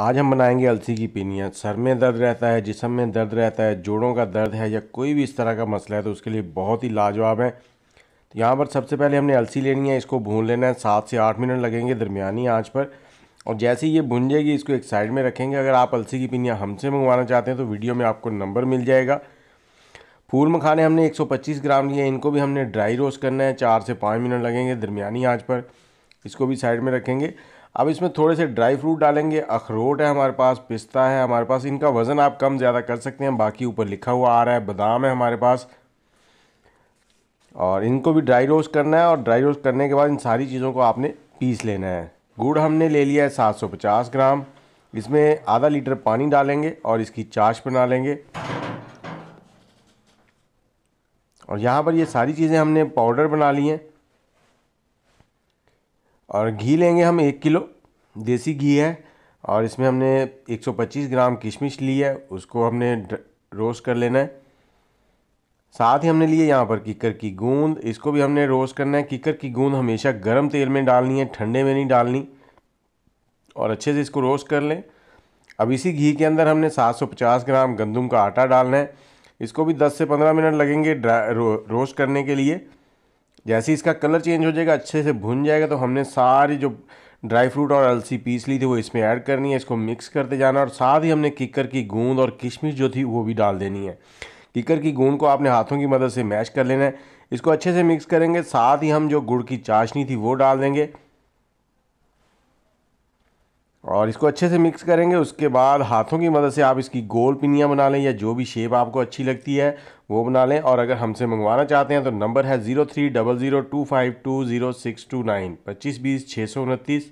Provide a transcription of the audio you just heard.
आज हम बनाएंगे अलसी की पीनियाँ सर में दर्द रहता है जिसम में दर्द रहता है जोड़ों का दर्द है या कोई भी इस तरह का मसला है तो उसके लिए बहुत ही लाजवाब है तो यहाँ पर सबसे पहले हमने अलसी लेनी है इसको भून लेना है सात से आठ मिनट लगेंगे दरमियानी आँच पर और जैसे ही ये भुन जाएगी इसको एक साइड में रखेंगे अगर आप अलसी की पिनियाँ हमसे मंगवाना चाहते हैं तो वीडियो में आपको नंबर मिल जाएगा फूल मखाने हमने 125 ग्राम लिए इनको भी हमने ड्राई रोस्ट करना है चार से पाँच मिनट लगेंगे दरमियानी आँच पर इसको भी साइड में रखेंगे अब इसमें थोड़े से ड्राई फ्रूट डालेंगे अखरोट है हमारे पास पिस्ता है हमारे पास इनका वज़न आप कम ज़्यादा कर सकते हैं बाकी ऊपर लिखा हुआ आ रहा है बादाम है हमारे पास और इनको भी ड्राई रोस्ट करना है और ड्राई रोस्ट करने के बाद इन सारी चीज़ों को आपने पीस लेना है गुड़ हमने ले लिया है सात ग्राम इसमें आधा लीटर पानी डालेंगे और इसकी चाश बना लेंगे और यहाँ पर ये सारी चीज़ें हमने पाउडर बना ली हैं और घी लेंगे हम एक किलो देसी घी है और इसमें हमने 125 ग्राम किशमिश ली है उसको हमने रोस्ट कर लेना है साथ ही हमने लिए यहाँ पर किकर की गूंद इसको भी हमने रोस्ट करना है किकर की गूंद हमेशा गर्म तेल में डालनी है ठंडे में नहीं डालनी और अच्छे से इसको रोस्ट कर लें अब इसी घी के अंदर हमने 750 ग्राम गंदम का आटा डालना है इसको भी 10 से 15 मिनट लगेंगे रो, रोस्ट करने के लिए जैसे ही इसका कलर चेंज हो जाएगा अच्छे से भुन जाएगा तो हमने सारी जो ड्राई फ्रूट और अलसी पीस ली थी वो इसमें ऐड करनी है इसको मिक्स करते जाना और साथ ही हमने किकर की गूंद और किशमिश जो थी वो भी डाल देनी है किकर की गूंद को आपने हाथों की मदद से मैश कर लेना है इसको अच्छे से मिक्स करेंगे साथ ही हम जो गुड़ की चाशनी थी वो डाल देंगे और इसको अच्छे से मिक्स करेंगे उसके बाद हाथों की मदद से आप इसकी गोल पिनियाँ बना लें या जो भी शेप आपको अच्छी लगती है वो बना लें और अगर हमसे मंगवाना चाहते हैं तो नंबर है zero three double zero two five two zero six two nine पच्चीस बीस छः सौ उनतीस